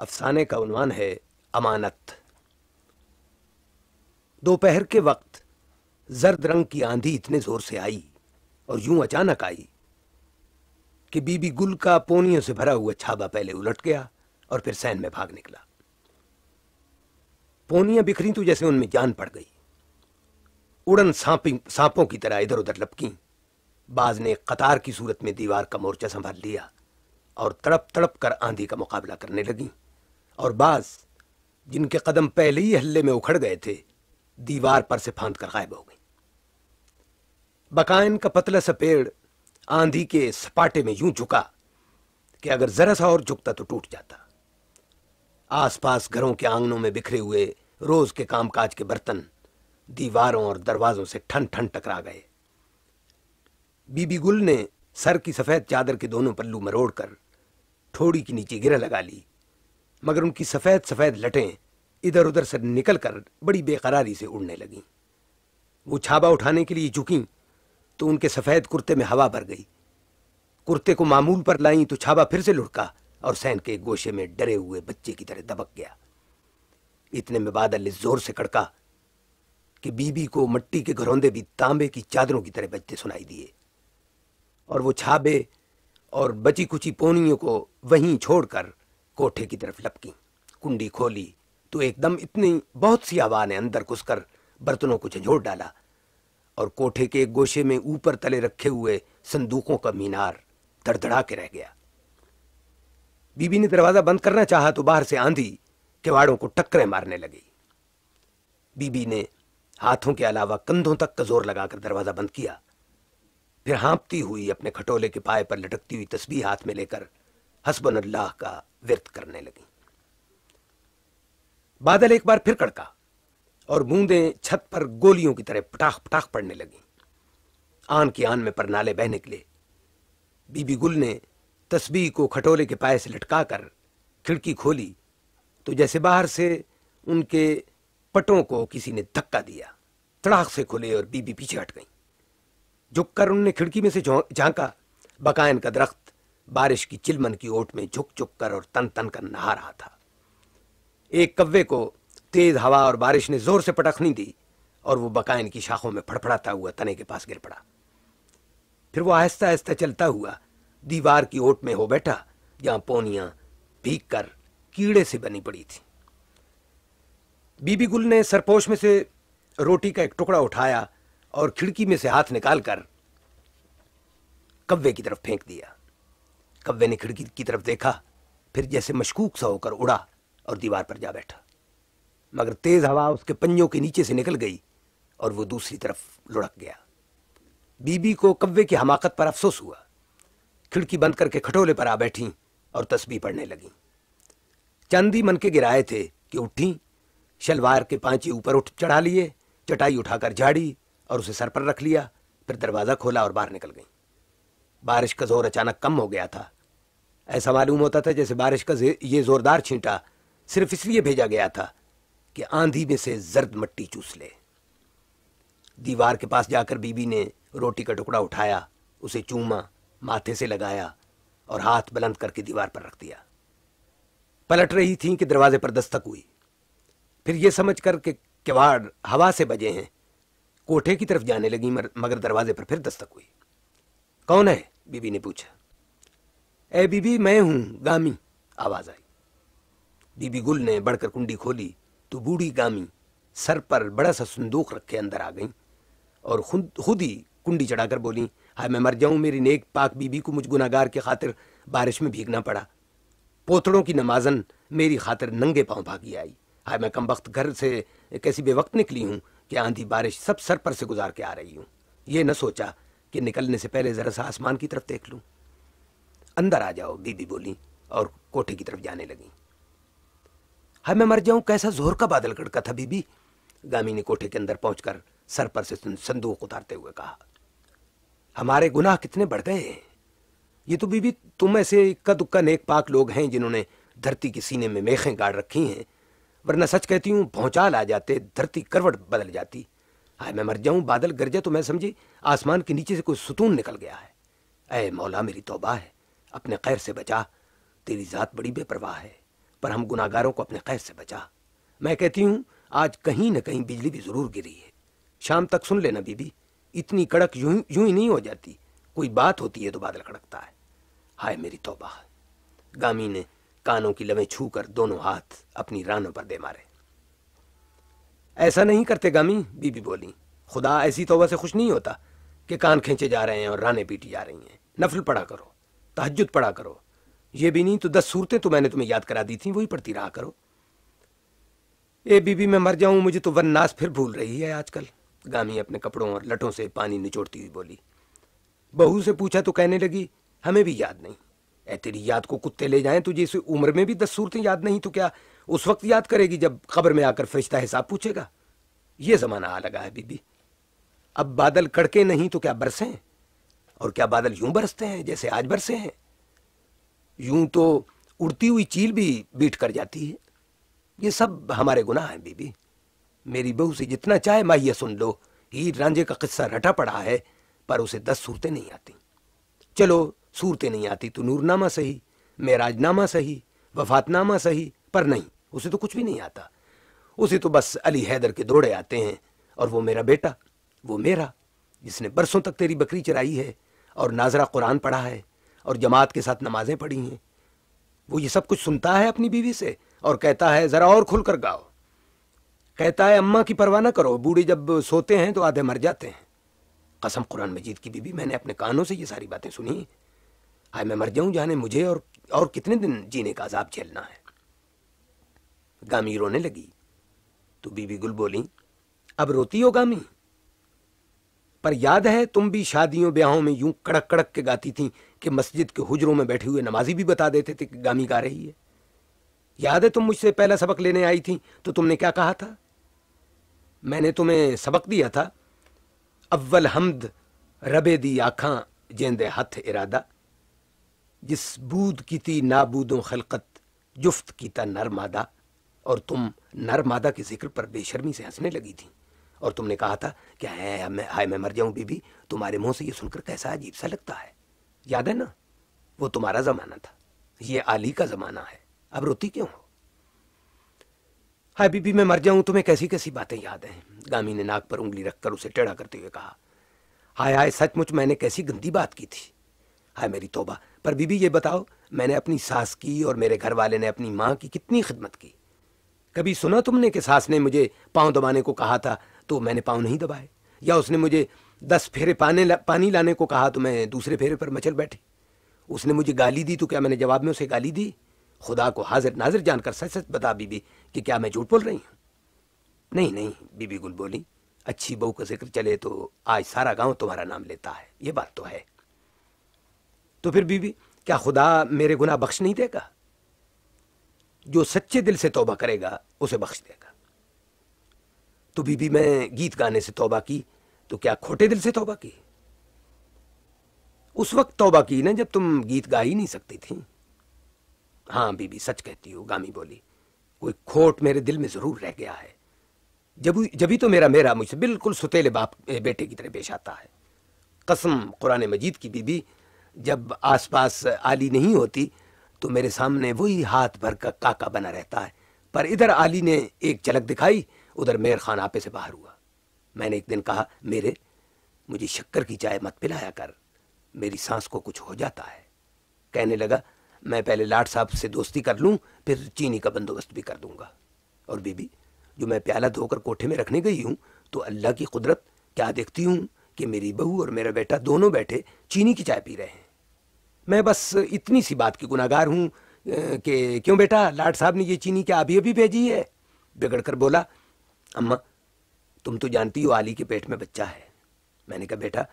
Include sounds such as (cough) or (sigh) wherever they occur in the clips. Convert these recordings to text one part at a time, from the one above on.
अफसाने का उन्वान है अमानत दोपहर के वक्त जर्द रंग की आंधी इतने जोर से आई और यूं अचानक आई कि बीबी गुल का पोनियों से भरा हुआ छाबा पहले उलट गया और फिर सैन में भाग निकला पोनियां बिखरी तो जैसे उनमें जान पड़ गई उड़न सांपी सांपों की तरह इधर उधर लपकी बाज ने कतार की सूरत में दीवार का मोर्चा संभाल लिया और तड़प तड़प कर आंधी का मुकाबला करने लगी और बास जिनके कदम पहले ही हल्ले में उखड़ गए थे दीवार पर से फांद कर गायब हो गई बकायन का पतला सा पेड़ आंधी के सपाटे में यूं झुका कि अगर जरा सा और झुकता तो टूट जाता आसपास घरों के आंगनों में बिखरे हुए रोज के कामकाज के बर्तन दीवारों और दरवाजों से ठन ठन टकरा गए बीबी गुल ने सर की सफेद चादर के दोनों पल्लू मरोड़कर ठोड़ी के नीचे गिरह लगा ली मगर उनकी सफ़ेद सफ़ेद लटें इधर उधर से निकल कर बड़ी बेकरारी से उड़ने लगीं वो छाबा उठाने के लिए झुकी तो उनके सफ़ेद कुर्ते में हवा भर गई कुर्ते को मामूल पर लाई तो छाबा फिर से लुढ़का और सैन के गोशे में डरे हुए बच्चे की तरह दबक गया इतने में बादल इस जोर से कड़का कि बीबी को मट्टी के घरौंदे भी तांबे की चादरों की तरह बजते सुनाई दिए और वो छाबे और बची कुची पोनियों को वहीं छोड़कर कोठे की तरफ लपकी कुंडी खोली तो एकदम इतनी बहुत सी हवा ने अंदर घुसकर बर्तनों को झंझोड़ डाला और कोठे के एक गोशे में ऊपर तले रखे हुए संदूकों का मीनार धड़धड़ा के रह गया बीबी ने दरवाजा बंद करना चाहा तो बाहर से आंधी किवाड़ों को टक्करें मारने लगी बीबी ने हाथों के अलावा कंधों तक का जोर लगाकर दरवाजा बंद किया फिर हाँपती हुई अपने खटोले के पाए पर लटकती हुई तस्बीह हाथ में लेकर हसबन अल्लाह का व्यर्थ करने लगी बादल एक बार फिर कड़का और बूंदें छत पर गोलियों की तरह पटाख पटाख पड़ने लगी आन की आन में परनाले बह निकले बीबी गुल ने तस्बी को खटोले के पाए से लटकाकर खिड़की खोली तो जैसे बाहर से उनके पटों को किसी ने धक्का दिया तड़ाक से खुले और बीबी पीछे हट गई झुककर उनने खिड़की में से झांका बकायन का दरख्त बारिश की चिलमन की ओट में झुक झुक कर और तन तन कर नहा रहा था एक कव्वे को तेज हवा और बारिश ने जोर से पटखनी दी और वो बकायन की शाखों में फड़फड़ाता हुआ तने के पास गिर पड़ा फिर वो आहिस्ता आहिस्ता चलता हुआ दीवार की ओट में हो बैठा जहां पोनियां भीग कर कीड़े से बनी पड़ी थी बीबी गुल ने सरपोश में से रोटी का एक टुकड़ा उठाया और खिड़की में से हाथ निकालकर कव्वे की तरफ फेंक दिया कव्वे ने खिड़की की तरफ देखा फिर जैसे मशकूक सा होकर उड़ा और दीवार पर जा बैठा मगर तेज हवा उसके पंजों के नीचे से निकल गई और वो दूसरी तरफ लुढ़क गया बीबी को कब्बे की हमाकत पर अफसोस हुआ खिड़की बंद करके खटोले पर आ बैठी और तस्बी पढ़ने लगी चांदी मन के गिराए थे कि उठी शलवार के पांचे ऊपर उठ चढ़ा लिए चटाई उठाकर झाड़ी और उसे सर पर रख लिया फिर दरवाज़ा खोला और बाहर निकल गई बारिश का जोर अचानक कम हो गया था ऐसा मालूम होता था जैसे बारिश का ये जोरदार छींटा सिर्फ इसलिए भेजा गया था कि आंधी में से जर्द मट्टी चूस ले दीवार के पास जाकर बीबी ने रोटी का टुकड़ा उठाया उसे चूमा माथे से लगाया और हाथ बुलंद करके दीवार पर रख दिया पलट रही थी कि दरवाजे पर दस्तक हुई फिर यह समझ कर कि किवाड़ हवा से बजे हैं कोठे की तरफ जाने लगी मगर दरवाजे पर फिर दस्तक हुई कौन है बीबी ने पूछा ए बीबी मैं हूं गामी आवाज आई बीबी गुल ने बढ़कर कुंडी खोली तो बूढ़ी गामी सर पर बड़ा सा संदूक रख के अंदर आ गई और खुद खुद ही कुंडी चढ़ाकर बोली हाय मैं मर जाऊं मेरी नेक पाक बीबी को मुझ गुनागार की खातिर बारिश में भीगना पड़ा पोतड़ों की नमाजन मेरी खातिर नंगे पांव भागी आई हाय मैं कम वक्त घर से कैसी बेवक्त निकली हूँ कि आंधी बारिश सब सर पर से गुजार के आ रही हूँ ये न सोचा कि निकलने से पहले ज़रा सा आसमान की तरफ देख लूँ अंदर आ जाओ बीबी बोली और कोठे की तरफ जाने लगी हाय मैं मर जाऊं कैसा जोर का बादल कड़का था बीबी गामी ने कोठे के अंदर पहुंचकर सर पर से संदूक उतारते हुए कहा हमारे गुनाह कितने बढ़ गए हैं ये तो बीबी तुम ऐसे इक्का दुक्का नेक पाक लोग हैं जिन्होंने धरती के सीने में मेखें गाड़ रखी हैं वरना सच कहती हूं भौचाल आ जाते धरती करवट बदल जाती हाय मैं मर जाऊं बादल गरजा तो मैं समझी आसमान के नीचे से कोई सुतून निकल गया है अय मौला मेरी तोबा है अपने खैर से बचा तेरी जात बड़ी बेपरवाह है पर हम गुनागारों को अपने खैर से बचा मैं कहती हूँ आज कहीं ना कहीं बिजली भी जरूर गिरी है शाम तक सुन लेना बीबी इतनी कड़क यूं यूं ही नहीं हो जाती कोई बात होती है तो बादल कड़कता है हाय मेरी तोबा गामी ने कानों की लमें छू कर दोनों हाथ अपनी रानों पर दे मारे ऐसा नहीं करते गामी बीबी बोली खुदा ऐसी तोबा से खुश नहीं होता कि कान खींचे जा रहे हैं और राने पीटी जा रही हैं नफल पड़ा करो तहजद पढ़ा करो ये भी नहीं तो दस सूरतें तो मैंने तुम्हें याद करा दी थी वही पढ़ती रहा करो ए बीबी मैं मर जाऊं मुझे तो नाश फिर भूल रही है आजकल गामी अपने कपड़ों और लटों से पानी निचोड़ती हुई बोली बहू से पूछा तो कहने लगी हमें भी याद नहीं ए तेरी याद को कुत्ते ले जाएं तुझे इस उम्र में भी दस सूरतें याद नहीं तो क्या उस वक्त याद करेगी जब खबर में आकर फरिश्ता हिसाब पूछेगा ये जमाना आ लगा है बीबी अब बादल कड़के नहीं तो क्या बरसें और क्या बादल यूं बरसते हैं जैसे आज बरसे हैं यूं तो उड़ती हुई चील भी बीट कर जाती है ये सब हमारे गुनाह हैं बीबी मेरी बहू से जितना चाहे माहिया सुन लो हीर रांझे का किस्सा रटा पड़ा है पर उसे दस सूरतें नहीं आती चलो सूरतें नहीं आती तो नूरनामा सही मेराजनामा सही वफातनामा सही पर नहीं उसे तो कुछ भी नहीं आता उसे तो बस अली हैदर के दौड़े आते हैं और वो मेरा बेटा वो मेरा जिसने बरसों तक तेरी बकरी चराई है और नाजरा कुरान पढ़ा है और जमात के साथ नमाजें पढ़ी हैं वो ये सब कुछ सुनता है अपनी बीवी से और कहता है ज़रा और खुल कर गाओ कहता है अम्मा की परवाह ना करो बूढ़े जब सोते हैं तो आधे मर जाते हैं कसम कुरान मजीद की बीबी मैंने अपने कानों से ये सारी बातें सुनी हाय मैं मर जाऊं जाने मुझे और और कितने दिन जीने का अजाब झेलना है गामी रोने लगी तो बीबी गुल बोली अब रोती हो गामी पर याद है तुम भी शादियों ब्याहों में यूं कड़क कड़क के गाती थी कि मस्जिद के हुजरों में बैठे हुए नमाजी भी बता देते थे कि गामी गा रही है याद है तुम मुझसे पहला सबक लेने आई थी तो तुमने क्या कहा था मैंने तुम्हें सबक दिया था अव्वल हमद रबे दी आखां जेंदे हथ इरादा जिस बूद की थी नाबूदों खलकत जुफ्त की था नरमादा और तुम नरमादा के जिक्र पर बेशर्मी से हंसने लगी थी और तुमने कहा था कि हाय मैं हाय मैं मर जाऊं बीबी तुम्हारे मुंह से ये सुनकर कैसा अजीब सा लगता है याद है ना वो तुम्हारा ज़माना था ये आली का ज़माना है अब रोती क्यों हो हाय बीबी मैं मर जाऊं तुम्हें कैसी कैसी बातें याद हैं गामी ने नाक पर उंगली रखकर उसे टेढ़ा करते हुए कहा हाय हाय सचमुच मैंने कैसी गंदी बात की थी हाय मेरी तोबा पर बीबी ये बताओ मैंने अपनी सास की और मेरे घर वाले ने अपनी माँ की कितनी खिदमत की कभी सुना तुमने कि सास ने मुझे पांव दबाने को कहा था तो मैंने पाँव नहीं दबाए या उसने मुझे दस फेरे पाने ला, पानी लाने को कहा तो मैं दूसरे फेरे पर मचल बैठी उसने मुझे गाली दी तो क्या मैंने जवाब में उसे गाली दी खुदा को हाजिर नाजिर जानकर सच सच बता बीबी कि क्या मैं झूठ बोल रही हूँ नहीं नहीं बीबी गुल बोली अच्छी बहू का जिक्र चले तो आज सारा गांव तुम्हारा नाम लेता है ये बात तो है तो फिर बीबी क्या खुदा मेरे गुनाह बख्श नहीं देगा जो सच्चे दिल से तोबा करेगा उसे बख्श देगा तो बीबी मैं गीत गाने से तौबा की तो क्या खोटे दिल से तौबा की उस वक्त तौबा की ना जब तुम गीत गा ही नहीं सकती थी हाँ बीबी सच कहती हो गामी बोली कोई खोट मेरे दिल में जरूर रह गया है जब जभी तो मेरा मेरा मुझसे बिल्कुल सुतेले बाप बेटे की तरह पेश आता है कसम कुरान मजीद की बीबी जब आसपास आली नहीं होती तो मेरे सामने वही हाथ भर का काका बना रहता है पर इधर आली ने एक झलक दिखाई उधर मेर खान आपे से बाहर हुआ मैंने एक दिन कहा मेरे मुझे शक्कर की चाय मत पिलाया कर मेरी सांस को कुछ हो जाता है कहने लगा मैं पहले लाट साहब से दोस्ती कर लूँ फिर चीनी का बंदोबस्त भी कर दूंगा और बीबी जो मैं प्याला धोकर कोठे में रखने गई हूँ तो अल्लाह की कुदरत क्या देखती हूँ कि मेरी बहू और मेरा बेटा दोनों बैठे चीनी की चाय पी रहे हैं मैं बस इतनी सी बात की गुनागार हूं कि क्यों बेटा लाट साहब ने ये चीनी क्या अभी अभी भेजी है बिगड़ कर बोला अम्मा तुम तो जानती हो आली के पेट में बच्चा है मैंने कहा बेटा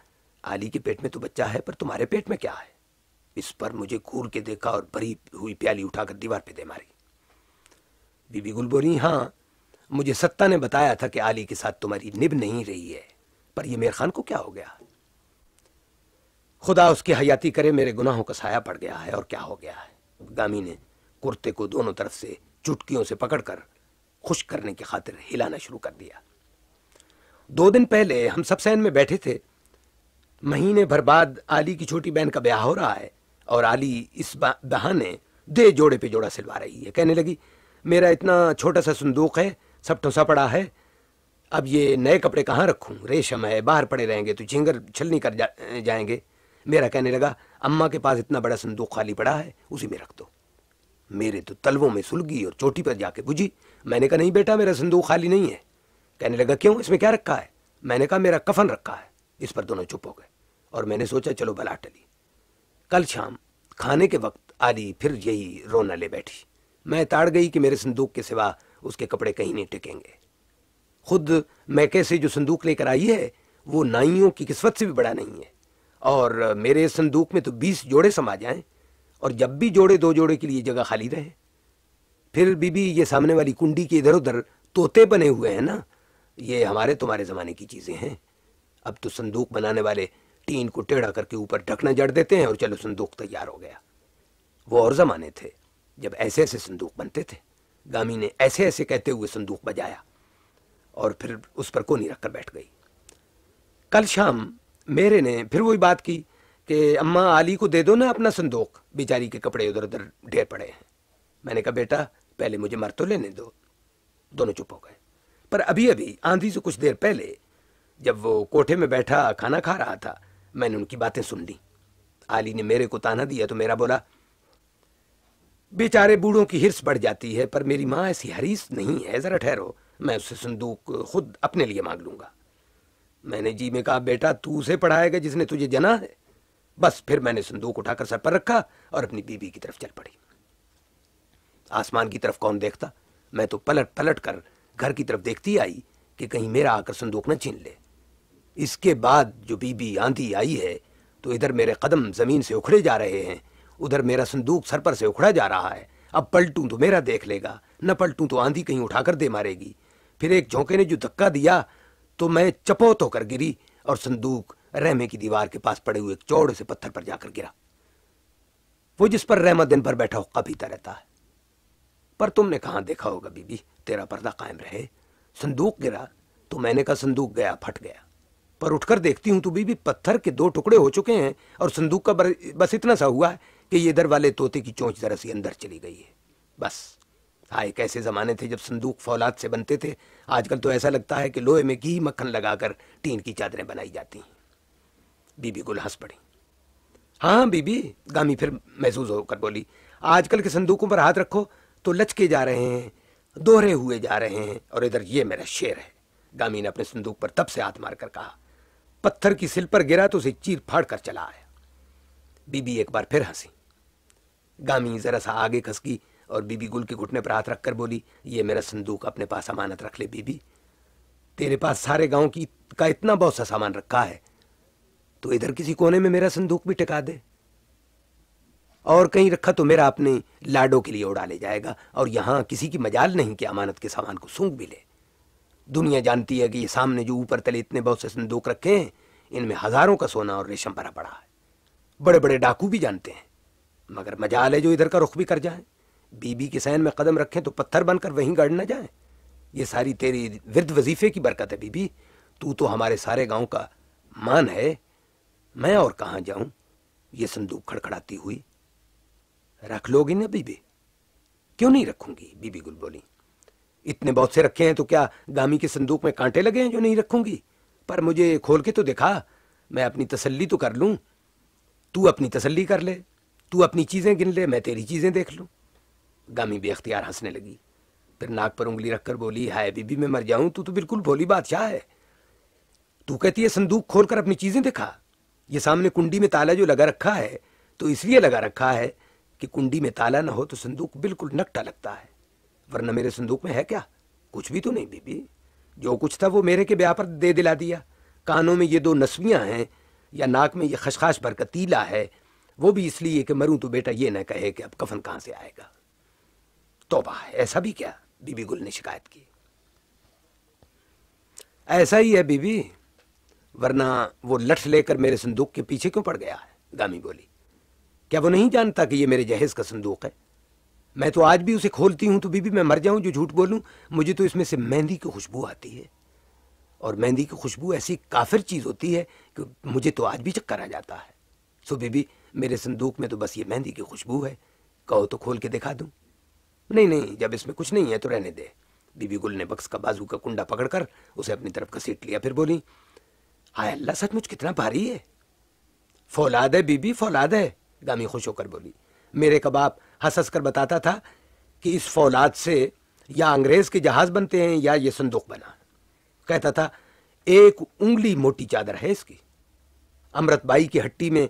आली के पेट में तो बच्चा है पर तुम्हारे पेट में क्या है इस पर मुझे घूर के देखा और भरी हुई प्याली उठाकर दीवार पे दे मारी बीबी गुल बोली हाँ मुझे सत्ता ने बताया था कि आली के साथ तुम्हारी निब नहीं रही है पर यह मेर खान को क्या हो गया खुदा उसकी हयाती करे मेरे गुनाहों का साया पड़ गया है और क्या हो गया है गामी ने कुर्ते को दोनों तरफ से चुटकियों से पकड़कर खुश करने की खातिर हिलाना शुरू कर दिया दो दिन पहले हम सब सैन में बैठे थे महीने भर बाद आली की छोटी बहन का ब्याह हो रहा है और आली इस बहाने दे जोड़े पे जोड़ा सिलवा रही है कहने लगी मेरा इतना छोटा सा संदूक है सब ठोसा पड़ा है अब ये नए कपड़े कहाँ रखूँ रेशम है बाहर पड़े रहेंगे तो झिंगर छलनी कर जा, जाएंगे मेरा कहने लगा अम्मा के पास इतना बड़ा संदूक खाली पड़ा है उसी में रख दो मेरे तो तलवों में सुलगी और चोटी पर जाके बुझी मैंने कहा नहीं बेटा मेरा संदूक खाली नहीं है कहने लगा क्यों इसमें क्या रखा है मैंने कहा मेरा कफन रखा है इस पर दोनों चुप हो गए और मैंने सोचा चलो भला टली कल शाम खाने के वक्त आदि फिर यही रोना ले बैठी मैं ताड़ गई कि मेरे संदूक के सिवा उसके कपड़े कहीं नहीं टिकेंगे खुद मैं कैसे जो संदूक लेकर आई है वो नाइयों की किस्मत से भी बड़ा नहीं है और मेरे संदूक में तो बीस जोड़े समा जाएं और जब भी जोड़े दो जोड़े के लिए जगह खाली रहे फिर बीबी ये सामने वाली कुंडी के इधर उधर तोते बने हुए हैं ना ये हमारे तुम्हारे ज़माने की चीज़ें हैं अब तो संदूक बनाने वाले टीन को टेढ़ा करके ऊपर ढकना जड़ देते हैं और चलो संदूक तैयार हो गया वो और ज़माने थे जब ऐसे ऐसे संदूक बनते थे गामी ने ऐसे ऐसे कहते हुए संदूक बजाया और फिर उस पर कोनी रखकर बैठ गई कल शाम मेरे ने फिर वही बात की कि अम्मा आली को दे दो ना अपना संदूक बेचारी के कपड़े उधर उधर ढेर पड़े हैं मैंने कहा बेटा पहले मुझे मर तो लेने दो दोनों चुप हो गए पर अभी अभी आंधी से कुछ देर पहले जब वो कोठे में बैठा खाना खा रहा था मैंने उनकी बातें सुन ली आली ने मेरे को ताना दिया तो मेरा बोला बेचारे बूढ़ों की हिरस बढ़ जाती है पर मेरी माँ ऐसी हरीस नहीं है ज़रा ठहरो मैं उससे संदूक खुद अपने लिए मांग लूंगा मैंने जी में कहा बेटा तू उसे पढ़ाएगा जिसने तुझे जना है बस फिर मैंने संदूक उठाकर सर पर रखा और अपनी बीबी की तरफ चल पड़ी आसमान की तरफ कौन देखता मैं तो पलट पलट कर घर की तरफ देखती आई कि कहीं मेरा आकर संदूक न छीन ले इसके बाद जो बीबी आंधी आई है तो इधर मेरे कदम जमीन से उखड़े जा रहे हैं उधर मेरा संदूक सर पर से उखड़ा जा रहा है अब पलटूं तो मेरा देख लेगा न पलटूं तो आंधी कहीं उठाकर दे मारेगी फिर एक झोंके ने जो धक्का दिया तो मैं चपोत होकर गिरी और संदूक रहमे की दीवार के पास पड़े हुए एक चौड़े से पत्थर पर जाकर गिरा वो जिस पर रहमा दिन भर बैठा हो भीता तो रहता है पर तुमने कहा देखा होगा बीबी तेरा पर्दा कायम रहे संदूक गिरा तो मैंने कहा संदूक गया फट गया पर उठकर देखती हूं तो बीबी पत्थर के दो टुकड़े हो चुके हैं और संदूक का बस इतना सा हुआ है कि ये इधर वाले तोते की चोंच जरा सी अंदर चली गई है बस हाँ एक ऐसे जमाने थे जब संदूक फौलाद से बनते थे आजकल तो ऐसा लगता है कि लोहे में घी मक्खन लगाकर टीन की चादरें बनाई जाती हैं बीबी गुल हंस पड़ी हाँ बीबी गामी फिर महसूस होकर बोली आजकल के संदूकों पर हाथ रखो तो लचके जा रहे हैं दोहरे हुए जा रहे हैं और इधर ये मेरा शेर है गामी ने अपने संदूक पर तब से हाथ मारकर कहा पत्थर की सिल पर गिरा तो उसे चीर फाड़ कर चला आया बीबी एक बार फिर हंसी गामी जरा सा आगे खसकी और बीबी गुल के घुटने पर हाथ रखकर बोली ये मेरा संदूक अपने पास अमानत रख ले बीबी तेरे पास सारे गांव की का इतना बहुत सा सामान रखा है तो इधर किसी कोने में मेरा संदूक भी टिका दे और कहीं रखा तो मेरा अपने लाडो के लिए उड़ा ले जाएगा और यहाँ किसी की मजाल नहीं कि अमानत के सामान को सूंघ भी ले दुनिया जानती है कि ये सामने जो ऊपर तले इतने बहुत से संदूक रखे हैं इनमें हजारों का सोना और रेशम भरा पड़ा है बड़े बड़े डाकू भी जानते हैं मगर मजाल है जो इधर का रुख भी कर जाए बीबी के सहन में कदम रखें तो पत्थर बनकर वहीं गढ़ ना जाए ये सारी तेरी विरद वजीफे की बरकत है बीबी तू तो हमारे सारे गांव का मान है मैं और कहा जाऊं ये संदूक खड़खड़ाती हुई रख लोगी ना बीबी क्यों नहीं रखूंगी बीबी गुल बोली इतने बहुत से रखे हैं तो क्या गामी के संदूक में कांटे लगे हैं जो नहीं रखूंगी पर मुझे खोल के तो दिखा मैं अपनी तसल्ली तो कर लूं तू अपनी तसल्ली कर ले तू अपनी चीज़ें गिन ले मैं तेरी चीज़ें देख लूं गामी अख्तियार हंसने लगी फिर नाक पर उंगली रखकर बोली हाय बीबी मैं मर जाऊं तू तो बिल्कुल भोली बादशाह है तू कहती है संदूक खोलकर अपनी चीज़ें दिखा ये सामने कुंडी में ताला जो लगा रखा है तो इसलिए लगा रखा है कि कुंडी में ताला ना हो तो संदूक बिल्कुल नकटा लगता है वरना मेरे संदूक में है क्या कुछ भी तो नहीं बीबी जो कुछ था वो मेरे के ब्याह पर दे दिला दिया कानों में ये दो नस्वियाँ हैं या नाक में ये खशखाश भर का तीला है वो भी इसलिए कि मरूं तो बेटा ये ना कहे कि अब कफन कहाँ से आएगा तोबा ऐसा भी क्या बीबी गुल ने शिकायत की ऐसा ही है बीबी वरना वो लठ लेकर मेरे संदूक के पीछे क्यों पड़ गया है दामी बोली क्या वो नहीं जानता कि ये मेरे जहेज का संदूक है मैं तो आज भी उसे खोलती हूं तो बीबी मैं मर जाऊं जो झूठ बोलूं मुझे तो इसमें से मेहंदी की खुशबू आती है और मेहंदी की खुशबू ऐसी काफिर चीज़ होती है कि मुझे तो आज भी चक्कर आ जाता है सो बीबी मेरे संदूक में तो बस ये मेहंदी की खुशबू है कहो तो खोल के दिखा दूं नहीं नहीं जब इसमें कुछ नहीं है तो रहने दे बीबी गुल ने बक्स का बाजू का कुंडा पकड़कर उसे अपनी तरफ घसीट लिया फिर बोली हाय अल्लाह सचमुच कितना भारी है फौलाद है बीबी फौलाद है गामी खुश होकर बोली मेरे कबाब हंस हंस कर बताता था कि इस फौलाद से या अंग्रेज के जहाज बनते हैं या ये संदूक बना कहता था एक उंगली मोटी चादर है इसकी अमृत बाई की हट्टी में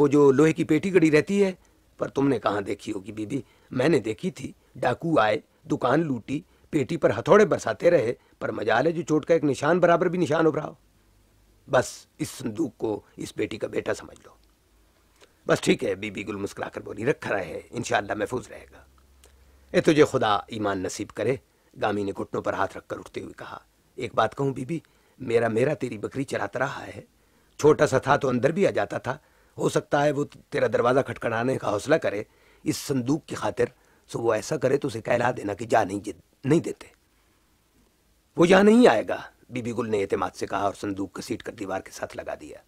वो जो लोहे की पेटी गड़ी रहती है पर तुमने कहाँ देखी होगी बीबी मैंने देखी थी डाकू आए दुकान लूटी पेटी पर हथौड़े बरसाते रहे पर मजाल है जो चोट का एक निशान बराबर भी निशान उभरा हो बस इस संदूक को इस बेटी का बेटा समझ लो बस ठीक है बीबी गुल मुस्कुरा कर बोली रखा रहे इन महफूज रहेगा ए तुझे खुदा ईमान नसीब करे गामी ने घुटनों पर हाथ रखकर उठते हुए कहा एक बात कहूँ बीबी मेरा मेरा तेरी बकरी चराता रहा है छोटा सा था तो अंदर भी आ जाता था हो सकता है वो तेरा दरवाज़ा खटखटाने का हौसला करे इस संदूक की खातिर सो वो ऐसा करे तो उसे कहला देना कि जा नहीं नहीं देते वो यहाँ नहीं आएगा बीबी गुल ने एतमाद से कहा और संदूक घसीट कर दीवार के साथ लगा दिया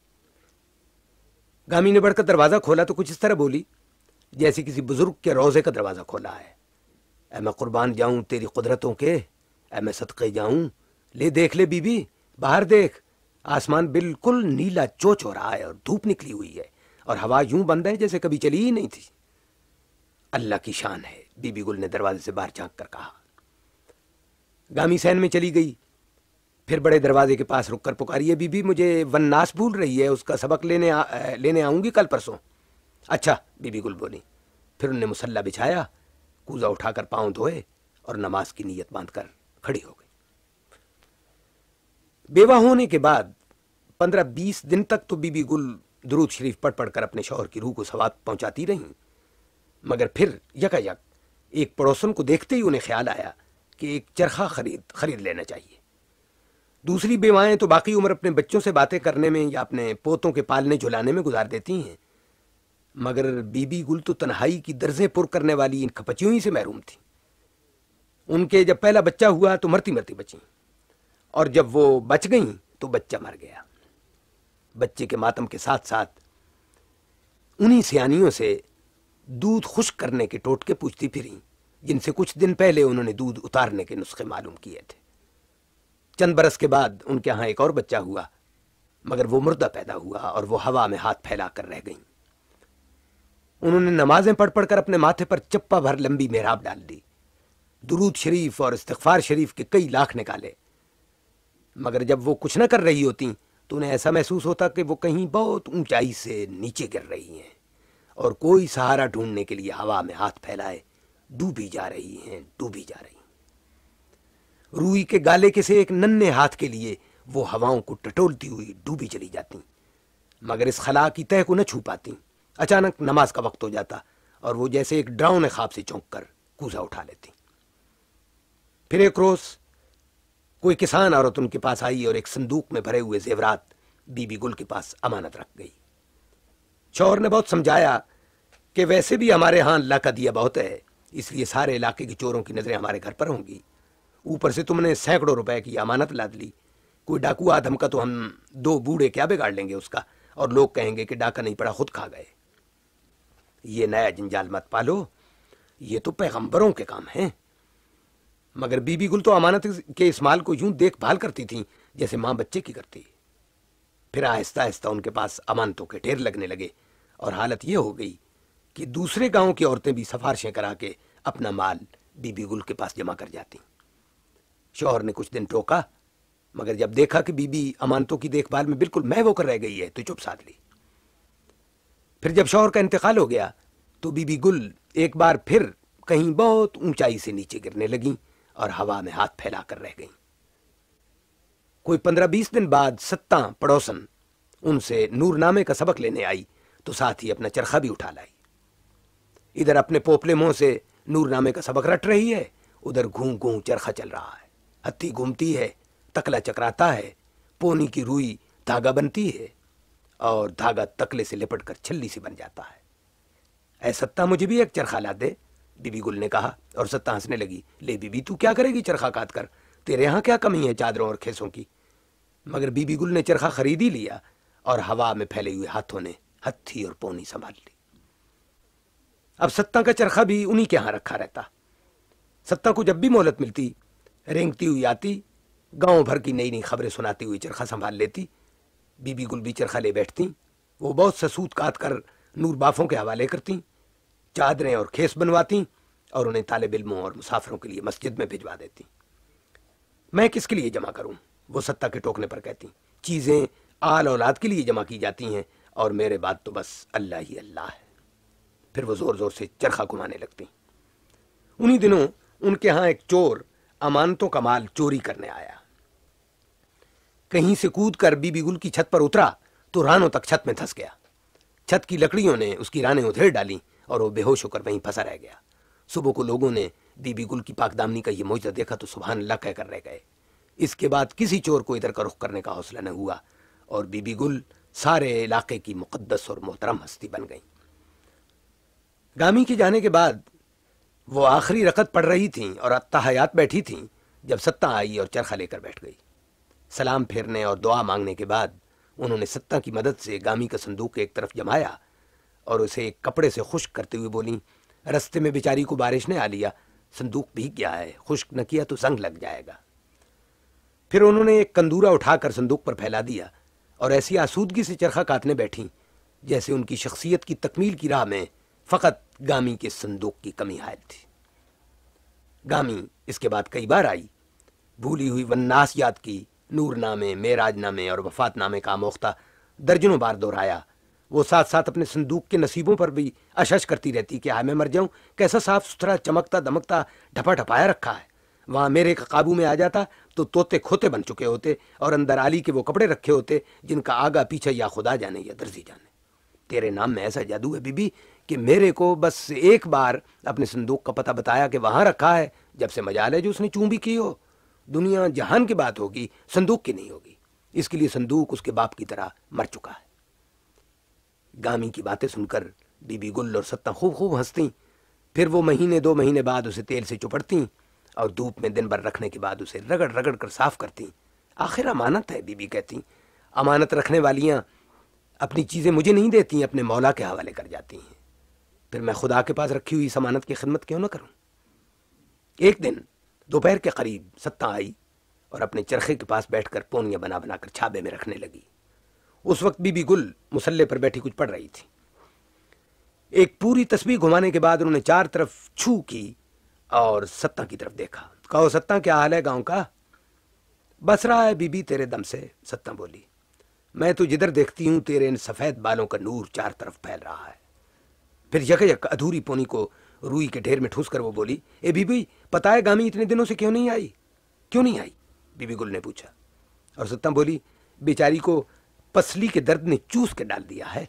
गामी ने बढ़कर दरवाज़ा खोला तो कुछ इस तरह बोली जैसे किसी बुजुर्ग के रोज़े का दरवाज़ा खोला है ऐ मैं कुर्बान जाऊं तेरी कुदरतों के ऐ मैं सदक़े जाऊं ले देख ले बीबी बाहर देख आसमान बिल्कुल नीला चोच हो रहा है और धूप निकली हुई है और हवा यूं बंद है जैसे कभी चली ही नहीं थी अल्लाह की शान है बीबी गुल ने दरवाजे से बाहर झांक कर कहा गामी सैन में चली गई फिर बड़े दरवाजे के पास रुककर पुकारिए बीबी मुझे वन्नास भूल रही है उसका सबक लेने आ, लेने आऊंगी कल परसों अच्छा बीबी गुल बोली फिर उनने मुसल्ला बिछाया कूज़ा उठाकर पाँव धोए और नमाज की नीयत बांध कर खड़ी हो गई बेवा होने के बाद पंद्रह बीस दिन तक तो बीबी गुल दरूद शरीफ पढ़ पढ़कर अपने शौहर की रूह को सवाब पहुंचाती रहीं मगर फिर यकायक एक पड़ोसन को देखते ही उन्हें ख्याल आया कि एक चरखा खरीद खरीद लेना चाहिए दूसरी बीमाएं तो बाकी उम्र अपने बच्चों से बातें करने में या अपने पोतों के पालने झुलाने में गुजार देती हैं मगर बीबी गुल तो तन्हाई की दर्जें पुर करने वाली इन खपचियों ही से महरूम थी उनके जब पहला बच्चा हुआ तो मरती मरती बची और जब वो बच गई तो बच्चा मर गया बच्चे के मातम के साथ साथ उन्हीं सियानियों से दूध खुश करने के टोटके पूछती फिरी जिनसे कुछ दिन पहले उन्होंने दूध उतारने के नुस्खे मालूम किए थे चंद बरस के बाद उनके यहाँ एक और बच्चा हुआ मगर वो मुर्दा पैदा हुआ और वो हवा में हाथ फैला कर रह गई उन्होंने नमाजें पढ़ पढ़कर अपने माथे पर चप्पा भर लंबी मेहराब डाल दी दुरूद शरीफ और इस्तफार शरीफ के कई लाख निकाले मगर जब वो कुछ ना कर रही होती तो उन्हें ऐसा महसूस होता कि वो कहीं बहुत ऊंचाई से नीचे गिर रही हैं और कोई सहारा ढूंढने के लिए हवा में हाथ फैलाए डूबी जा रही हैं डूबी जा रही हैं रूई के गाले के से एक नन्हे हाथ के लिए वो हवाओं को टटोलती हुई डूबी चली जाती मगर इस खला की तह को न छू पाती अचानक नमाज का वक्त हो जाता और वो जैसे एक ड्राउन खाब से चौंक कर कूजा उठा लेती फिर एक रोज कोई किसान औरत उनके पास आई और एक संदूक में भरे हुए जेवरात बीबी गुल के पास अमानत रख गई शौहर ने बहुत समझाया कि वैसे भी हमारे यहां अल्लाह का दिया बहुत है इसलिए सारे इलाके के चोरों की नज़रें हमारे घर पर होंगी ऊपर से तुमने सैकड़ों रुपए की अमानत लाद ली कोई डाकू आदम का तो हम दो बूढ़े क्या बिगाड़ लेंगे उसका और लोग कहेंगे कि डाका नहीं पड़ा खुद खा गए ये नया जंजाल मत पालो ये तो पैगंबरों के काम हैं मगर बीबी गुल तो अमानत के इस माल को यूं देखभाल करती थी जैसे माँ बच्चे की करती फिर आहिस्ता आहिस्ता उनके पास अमानतों के ढेर लगने लगे और हालत यह हो गई कि दूसरे गांव की औरतें भी सफारशें करा के अपना माल बीबी गुल के पास जमा कर जाती शोहर ने कुछ दिन टोका मगर जब देखा कि बीबी अमानतों की देखभाल में बिल्कुल मैं वो कर रह गई है तो चुप साध ली फिर जब शोहर का इंतकाल हो गया तो बीबी गुल एक बार फिर कहीं बहुत ऊंचाई से नीचे गिरने लगी और हवा में हाथ फैला कर रह गई कोई पंद्रह बीस दिन बाद सत्ता पड़ोसन उनसे नूरनामे का सबक लेने आई तो साथ ही अपना चरखा भी उठा लाई इधर अपने पोपले मुंह से नूरनामे का सबक रट रही है उधर घूं घूं चरखा चल रहा है हत्ती घूमती है तकला चकराता है पोनी की रुई धागा बनती है और धागा तकले से लिपट कर छल्ली से बन जाता है ऐ सत्ता मुझे भी एक चरखा ला दे बीबी गुल ने कहा और सत्ता हंसने लगी ले बीबी तू क्या करेगी चरखा काट कर तेरे यहां क्या कमी है चादरों और खेसों की मगर बीबी गुल ने चरखा खरीद ही लिया और हवा में फैले हुए हाथों ने हत्थी और पोनी संभाल ली अब सत्ता का चरखा भी उन्हीं के यहां रखा रहता सत्ता को जब भी मोहलत मिलती रेंगती हुई आती गांव भर की नई नई खबरें सुनाती हुई चरखा संभाल लेती बीबी गुल भी चरखा ले बैठती वो बहुत ससूत काट कर नूर बाफों के हवाले करती चादरें और खेस बनवाती और उन्हें तालब इलमों और मुसाफिरों के लिए मस्जिद में भिजवा देती मैं किसके लिए जमा करूं वो सत्ता के टोकने पर कहती चीज़ें आल औलाद के लिए जमा की जाती हैं और मेरे बाद तो बस अल्लाह ही अल्लाह है फिर वो ज़ोर ज़ोर से चरखा घुमाने लगती उन्हीं दिनों उनके यहाँ एक चोर अमानतों का माल चोरी करने आया कहीं से कूद कर बीबी गुल की छत पर उतरा तो रानों तक छत में धस गया छत की लकड़ियों ने उसकी रानें उधेड़ डाली और वो बेहोश होकर वहीं फंसा रह गया सुबह को लोगों ने बीबी गुल की पाकदामनी का यह मुआवजा देखा तो सुबहान अल्लाह कहकर रह गए इसके बाद किसी चोर को इधर का रुख करने का हौसला न हुआ और बीबी गुल सारे इलाके की मुकद्दस और मोहतरम हस्ती बन गई गामी के जाने के बाद वो आखिरी रकत पढ़ रही थीं और अत्ताहयात बैठी थीं जब सत्ता आई और चरखा लेकर बैठ गई सलाम फेरने और दुआ मांगने के बाद उन्होंने सत्ता की मदद से गामी का संदूक एक तरफ जमाया और उसे एक कपड़े से खुश्क करते हुए बोली रस्ते में बेचारी को बारिश ने आ लिया संदूक भीग गया है खुश्क न किया तो जंग लग जाएगा फिर उन्होंने एक कंदूरा उठाकर संदूक पर फैला दिया और ऐसी आसूदगी से चरखा काटने बैठी जैसे उनकी शख्सियत की तकमील की राह में फकत गामी के संदूक की कमी हायल थी गामी इसके बाद कई बार आई भूली हुई वन्नास याद की नूरनामे मेराजनामे और वफातनामे का मोख्ता दर्जनों बार दोहराया वो साथ साथ अपने संदूक के नसीबों पर भी अशश करती रहती कि हाय मैं मर जाऊं कैसा साफ सुथरा चमकता दमकता ढपा ढपाया रखा है वहां मेरे काबू में आ जाता तो तोते खोते बन चुके होते और अंदर आली के वो कपड़े रखे होते जिनका आगा पीछे या खुदा जाने या दर्जी जाने तेरे नाम में ऐसा जादू है बीबी कि मेरे को बस एक बार अपने संदूक का पता बताया कि वहाँ रखा है जब से मजाल है जो उसने भी की हो दुनिया जहान की बात होगी संदूक की नहीं होगी इसके लिए संदूक उसके बाप की तरह मर चुका है गामी की बातें सुनकर बीबी गुल और सत्ता खूब खूब हंसती फिर वो महीने दो महीने बाद उसे तेल से चुपड़ती और धूप में दिन भर रखने के बाद उसे रगड़ रगड़ कर साफ करती आखिर अमानत है बीबी कहती अमानत रखने वालियाँ अपनी चीज़ें मुझे नहीं देती अपने मौला के हवाले कर जाती हैं फिर मैं खुदा के पास रखी हुई समानत की खिदमत क्यों ना करूं एक दिन दोपहर के करीब सत्ता आई और अपने चरखे के पास बैठकर पोनियां बना बनाकर छाबे में रखने लगी उस वक्त बीबी गुल मुसल्ले पर बैठी कुछ पढ़ रही थी एक पूरी तस्वीर घुमाने के बाद उन्होंने चार तरफ छू की और सत्ता की तरफ देखा कहो सत्ता क्या हाल है गांव का बस रहा है बीबी तेरे दम से सत्ता बोली मैं तो जिधर देखती हूं तेरे इन सफ़ेद बालों का नूर चार तरफ फैल रहा है फिर यक अधूरी पोनी को रूई के ढेर में ठूस कर वो बोली ए बीबी पता है गामी इतने दिनों से क्यों नहीं आई क्यों नहीं आई बीबी गुल ने पूछा और सत्तम बोली बेचारी को पसली के दर्द ने चूस के डाल दिया है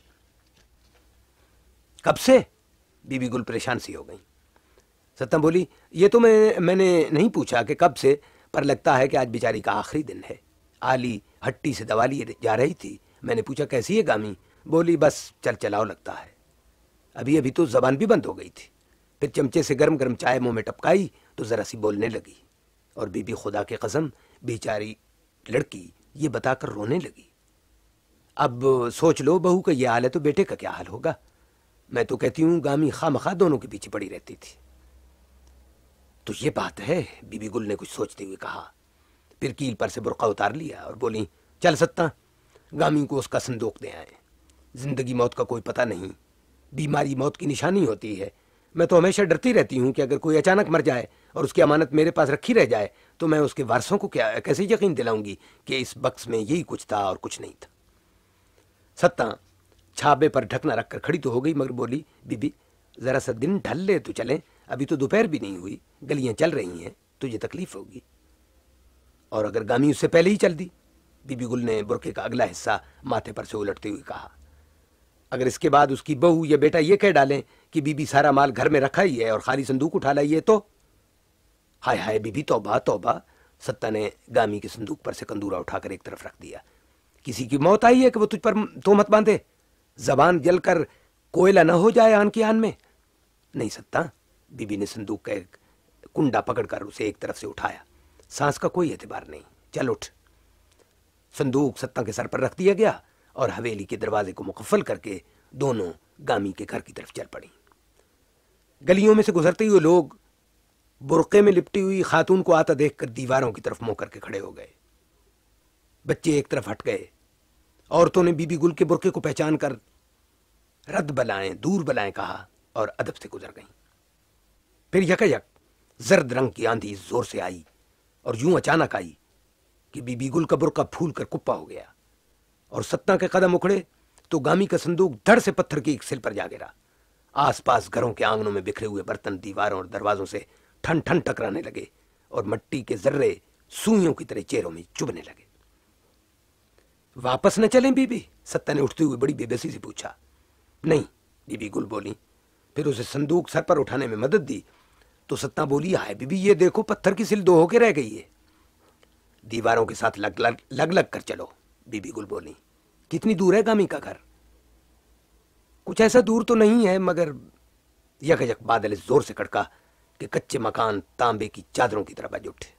कब से बीबी गुल परेशान सी हो गई सत्तम बोली ये तो मैं मैंने नहीं पूछा कि कब से पर लगता है कि आज बेचारी का आखिरी दिन है आली हट्टी से दवा लिए जा रही थी मैंने पूछा कैसी है गामी बोली बस चल चलाओ लगता है अभी अभी तो जबान भी बंद हो गई थी फिर चमचे से गर्म गर्म चाय मुंह में टपकाई तो ज़रा सी बोलने लगी और बीबी खुदा के कसम बेचारी लड़की ये बताकर रोने लगी अब सोच लो बहू का ये हाल है तो बेटे का क्या हाल होगा मैं तो कहती हूँ गामी खाम खा दोनों के पीछे पड़ी रहती थी तो ये बात है बीबी गुल ने कुछ सोचते हुए कहा फिर कील पर से बुरका उतार लिया और बोली चल सत्ता गामी को उसका संदोक दे आए जिंदगी मौत का कोई पता नहीं बीमारी मौत की निशानी होती है मैं तो हमेशा डरती रहती हूँ कि अगर कोई अचानक मर जाए और उसकी अमानत मेरे पास रखी रह जाए तो मैं उसके वारसों को क्या कैसे यकीन दिलाऊंगी कि इस बक्स में यही कुछ था और कुछ नहीं था सत्ता छाबे पर ढकना रखकर खड़ी तो हो गई मगर बोली बीबी जरा सा दिन ढल ले तो चलें अभी तो दोपहर भी नहीं हुई गलियां चल रही हैं तुझे तकलीफ होगी और अगर गामी उससे पहले ही चल दी बीबी गुल ने बुरके का अगला हिस्सा माथे पर से उलटते हुए कहा अगर इसके बाद उसकी बहू या बेटा ये कह डालें कि बीबी सारा माल घर में रखा ही है और खाली संदूक उठा लाई है तो हाय हाय बीबी तोबा तोबा सत्ता ने गामी के संदूक पर से कंदूरा उठाकर एक तरफ रख दिया किसी की मौत आई है कि वो तुझ पर तो मत बांधे जबान जल कर कोयला न हो जाए आन की आन में नहीं सत्ता बीबी ने संदूक का एक कुंडा पकड़कर उसे एक तरफ से उठाया सांस का कोई एतबार नहीं चल उठ संदूक सत्ता के सर पर रख दिया गया और हवेली के दरवाजे को मुकफल करके दोनों गामी के घर की तरफ चल पड़ी गलियों में से गुजरते हुए लोग बुरके में लिपटी हुई खातून को आता देखकर दीवारों की तरफ मुंह करके खड़े हो गए बच्चे एक तरफ हट गए औरतों ने बीबी गुल के बुरके को पहचान कर रद्द बलाएं दूर बलाएं कहा और अदब से गुजर गईं फिर यक जर्द रंग की आंधी जोर से आई और यूं अचानक आई कि बीबी गुल का बुरका फूल कर कुप्पा हो गया और सत्ता के कदम उखड़े तो गामी का संदूक धड़ से पत्थर की एक सिल पर जा गिरा आसपास घरों के आंगनों में बिखरे हुए बर्तन दीवारों और दरवाजों से ठन ठन टकराने लगे और मट्टी के जर्रे सुइयों की तरह चेहरों में चुभने लगे वापस न चलें बीबी सत्ता ने उठते हुए बड़ी बेबसी से पूछा नहीं बीबी गुल बोली फिर उसे संदूक सर पर उठाने में मदद दी तो सत्ता बोली हाय बीबी ये देखो पत्थर की सिल दो होके रह गई है दीवारों के साथ लग लग लग लग कर चलो बीबी गुल बोली कितनी दूर है गामी का घर कुछ ऐसा दूर तो नहीं है मगर यक बादल जोर से कड़का कि कच्चे मकान तांबे की चादरों की तरह बज उठे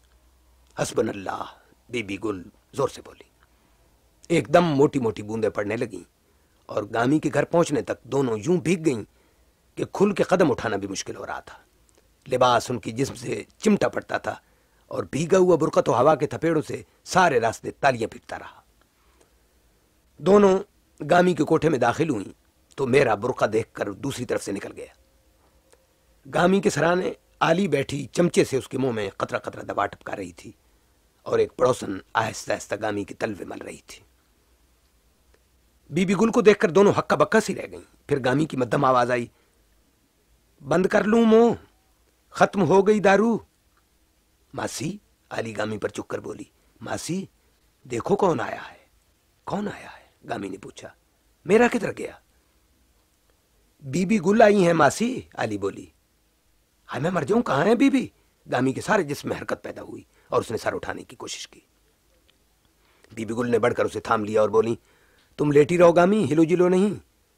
हसबन अल्लाह बीबी गुल जोर से बोली एकदम मोटी मोटी बूंदे पड़ने लगी और गामी के घर पहुंचने तक दोनों यूं भीग गईं कि खुल के कदम उठाना भी मुश्किल हो रहा था लिबास उनकी जिस्म से चिमटा पड़ता था और भीगा हुआ बुरका तो हवा के थपेड़ों से सारे रास्ते तालियां पीटता रहा दोनों गामी के कोठे में दाखिल हुई तो मेरा बुरका देखकर दूसरी तरफ से निकल गया गामी के सराने आली बैठी चमचे से उसके मुंह में कतरा कतरा दबा टपका रही थी और एक पड़ोसन आहिस्ता आहिस्ता गामी के तलवे मल रही थी बीबी गुल को देखकर दोनों हक्का बक्का सी रह गई फिर गामी की मध्यम आवाज आई बंद कर लू मोह खत्म हो गई दारू मासी आली गामी पर चुक कर बोली मासी देखो कौन आया है कौन आया है गामी ने पूछा मेरा किधर गया बीबी गुल आई है मासी आली बोली हाँ मैं मर जाऊं कहा है बीबी गामी के सारे जिसमें हरकत पैदा हुई और उसने सर उठाने की कोशिश की बीबी गुल ने बढ़कर उसे थाम लिया और बोली तुम लेटी रहो गामी हिलो जिलो नहीं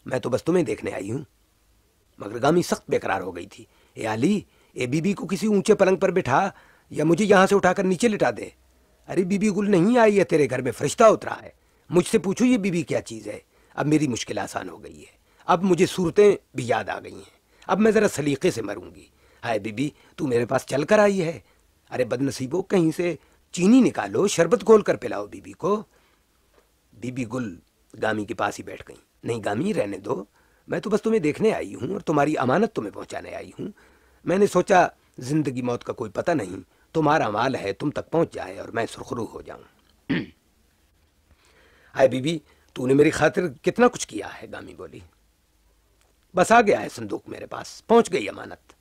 मैं तो बस तुम्हें देखने आई हूं मगर गामी सख्त बेकरार हो गई थी ए आली ए बीबी को किसी ऊंचे पलंग पर बिठा या मुझे यहां से उठाकर नीचे लिटा दे अरे बीबी गुल नहीं आई है तेरे घर में फरिश्ता उतरा है मुझसे पूछो ये बीबी क्या चीज़ है अब मेरी मुश्किल आसान हो गई है अब मुझे सूरतें भी याद आ गई हैं अब मैं ज़रा सलीके से मरूंगी हाय बीबी तू मेरे पास चल कर आई है अरे बदनसीबो कहीं से चीनी निकालो शरबत घोल कर पिलाओ बीबी को बीबी गुल गामी के पास ही बैठ गई नहीं गामी रहने दो मैं तो बस तुम्हें देखने आई हूँ और तुम्हारी अमानत तुम्हें पहुँचाने आई हूँ मैंने सोचा जिंदगी मौत का कोई पता नहीं तुम्हारा माल है तुम तक पहुँच जाए और मैं सुरखरू हो जाऊँ (clears throat) हाय बीबी तूने मेरी खातिर कितना कुछ किया है गामी बोली बस आ गया है संदूक मेरे पास पहुंच गई अमानत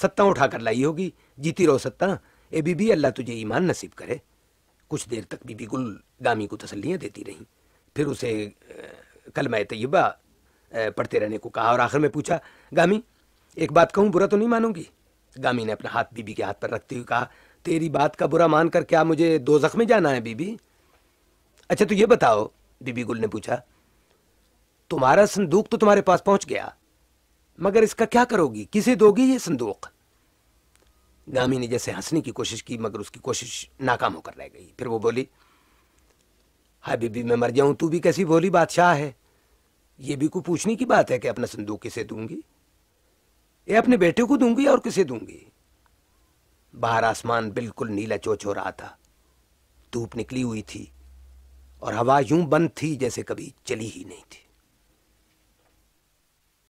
सत्ता उठाकर लाई होगी जीती रहो सत्ता ए बीबी अल्लाह तुझे ईमान नसीब करे कुछ देर तक बीबी गुल गामी को तसलियां देती रहीं फिर उसे कल मैं तयबा पढ़ते रहने को कहा और आखिर में पूछा गामी एक बात कहूँ बुरा तो नहीं मानूंगी गामी ने अपना हाथ बीबी के हाथ पर रखते हुए कहा तेरी बात का बुरा मानकर क्या मुझे दो में जाना है बीबी अच्छा तो ये बताओ बीबी गुल ने पूछा तुम्हारा संदूक तो तुम्हारे पास पहुंच गया मगर इसका क्या करोगी किसे दोगी ये संदूक गामी ने जैसे हंसने की कोशिश की मगर उसकी कोशिश नाकाम होकर रह गई फिर वो बोली हाय बीबी मैं मर जाऊं तू भी कैसी बोली बादशाह है ये भी को पूछने की बात है कि अपना संदूक किसे दूंगी ये अपने बेटे को दूंगी और किसे दूंगी बाहर आसमान बिल्कुल नीला चोच हो रहा था धूप निकली हुई थी और हवा यूं बंद थी जैसे कभी चली ही नहीं थी